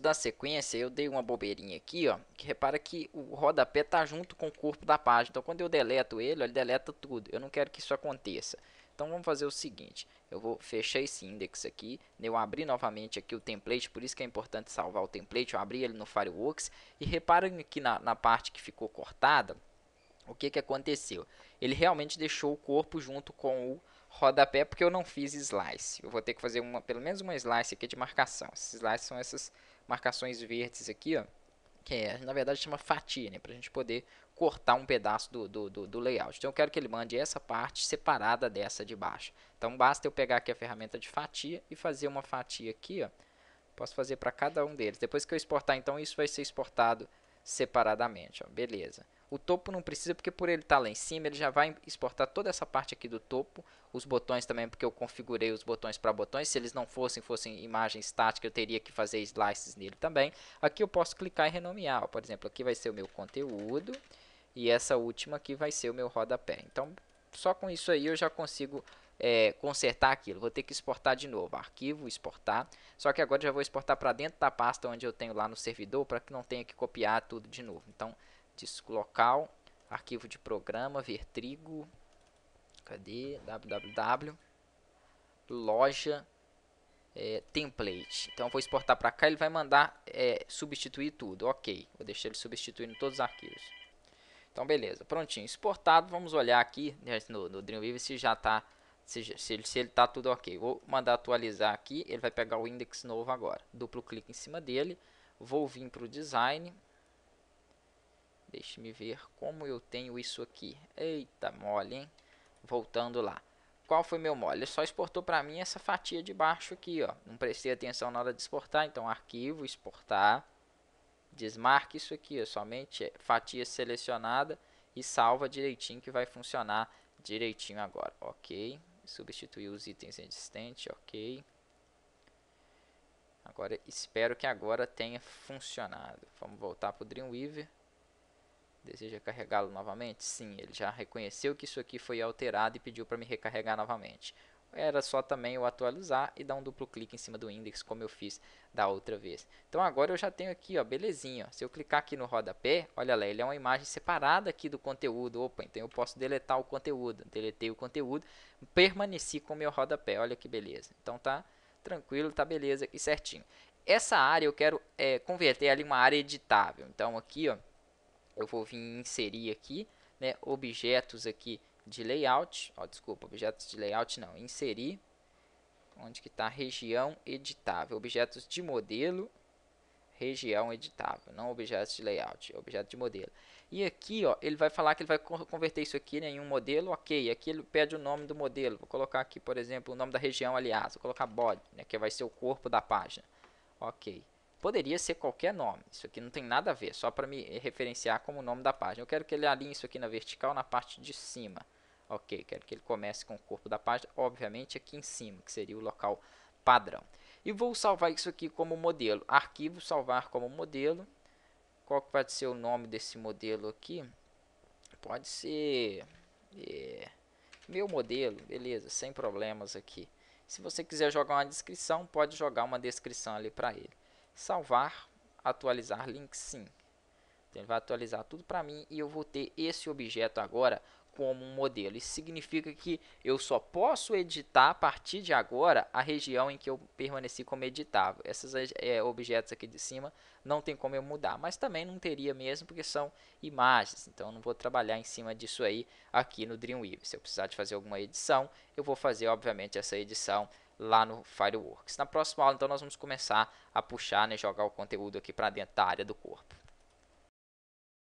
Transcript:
da sequência, eu dei uma bobeirinha aqui, ó. Que repara que o rodapé tá junto com o corpo da página. Então, quando eu deleto ele, ó, ele deleta tudo. Eu não quero que isso aconteça. Então, vamos fazer o seguinte. Eu vou fechar esse index aqui. Eu abri novamente aqui o template. Por isso que é importante salvar o template. Eu abri ele no Fireworks. E reparem aqui na, na parte que ficou cortada. O que, que aconteceu? Ele realmente deixou o corpo junto com o rodapé porque eu não fiz slice. Eu vou ter que fazer uma, pelo menos uma slice aqui de marcação. Esses slices são essas marcações verdes aqui, ó, que é, na verdade chama fatia, né, para a gente poder cortar um pedaço do, do, do, do, layout. Então eu quero que ele mande essa parte separada dessa de baixo. Então basta eu pegar aqui a ferramenta de fatia e fazer uma fatia aqui, ó. Posso fazer para cada um deles. Depois que eu exportar, então isso vai ser exportado separadamente, ó. Beleza. O topo não precisa, porque por ele estar tá lá em cima, ele já vai exportar toda essa parte aqui do topo. Os botões também, porque eu configurei os botões para botões. Se eles não fossem, fossem imagem estática, eu teria que fazer slices nele também. Aqui eu posso clicar e renomear. Por exemplo, aqui vai ser o meu conteúdo. E essa última aqui vai ser o meu rodapé. Então, só com isso aí eu já consigo é, consertar aquilo. Vou ter que exportar de novo. Arquivo, exportar. Só que agora já vou exportar para dentro da pasta onde eu tenho lá no servidor para que não tenha que copiar tudo de novo. Então, disco local, arquivo de programa, Vertigo, cadê, www, loja, é, template. Então, eu vou exportar para cá, ele vai mandar é, substituir tudo, ok. Vou deixar ele substituindo todos os arquivos. Então, beleza, prontinho, exportado, vamos olhar aqui né, no, no Dreamweaver se já está... Se, se, se ele está tudo ok, vou mandar atualizar aqui, ele vai pegar o index novo agora, duplo clique em cima dele, vou vir para o design, Deixe-me ver como eu tenho isso aqui. Eita, mole, hein? Voltando lá. Qual foi meu mole? Ele só exportou para mim essa fatia de baixo aqui, ó. Não prestei atenção na hora de exportar, então arquivo, exportar. Desmarque isso aqui, ó. Somente fatia selecionada e salva direitinho que vai funcionar direitinho agora. Ok. Substituir os itens existentes, ok. Agora, espero que agora tenha funcionado. Vamos voltar para o Dreamweaver. Deseja carregá-lo novamente? Sim, ele já reconheceu que isso aqui foi alterado e pediu para me recarregar novamente. Era só também eu atualizar e dar um duplo clique em cima do index, como eu fiz da outra vez. Então agora eu já tenho aqui, ó, belezinha. Se eu clicar aqui no rodapé, olha lá, ele é uma imagem separada aqui do conteúdo. Opa, então eu posso deletar o conteúdo. Deletei o conteúdo, permaneci com o meu rodapé. Olha que beleza. Então tá tranquilo, tá beleza e certinho. Essa área eu quero é, converter ali em uma área editável. Então aqui, ó eu vou vir inserir aqui, né, objetos aqui de layout, ó, desculpa, objetos de layout não, inserir, onde que está região editável, objetos de modelo, região editável, não objetos de layout, é objeto de modelo. E aqui, ó, ele vai falar que ele vai converter isso aqui né, em um modelo, ok, aqui ele pede o nome do modelo, vou colocar aqui, por exemplo, o nome da região, aliás, vou colocar body, né, que vai ser o corpo da página, ok. Poderia ser qualquer nome, isso aqui não tem nada a ver, só para me referenciar como o nome da página. Eu quero que ele alinhe isso aqui na vertical, na parte de cima. Ok, quero que ele comece com o corpo da página, obviamente aqui em cima, que seria o local padrão. E vou salvar isso aqui como modelo. Arquivo, salvar como modelo. Qual que pode ser o nome desse modelo aqui? Pode ser... É, meu modelo, beleza, sem problemas aqui. Se você quiser jogar uma descrição, pode jogar uma descrição ali para ele. Salvar, atualizar link sim. Então, ele vai atualizar tudo para mim e eu vou ter esse objeto agora como um modelo. Isso significa que eu só posso editar a partir de agora a região em que eu permaneci como editável. Esses é, eh, objetos aqui de cima não tem como eu mudar, mas também não teria mesmo porque são imagens, então eu não vou trabalhar em cima disso aí aqui no Dreamweaver. Se eu precisar de fazer alguma edição, eu vou fazer obviamente essa edição lá no Fireworks. Na próxima aula, então, nós vamos começar a puxar, né, jogar o conteúdo aqui para dentro da área do corpo.